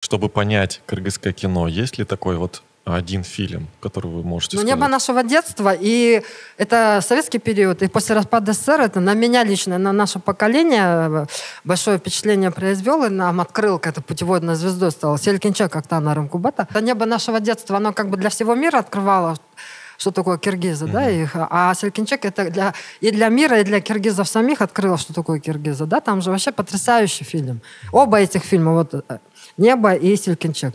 чтобы понять кыргызское кино, есть ли такой вот один фильм, который вы можете Ну, «Небо нашего детства», и это советский период, и после распада СССР это на меня лично, на наше поколение э, большое впечатление произвел, и нам открыл какая-то путеводная звезду стала Селькинчек Актана Рамкубата. «Небо нашего детства», оно как бы для всего мира открывало что такое киргизы, mm-hmm. да, их. А Селькинчек это для, и для мира, и для киргизов самих открыл, что такое киргизы, да. Там же вообще потрясающий фильм. Оба этих фильма, вот э, «Небо» и «Селькинчек».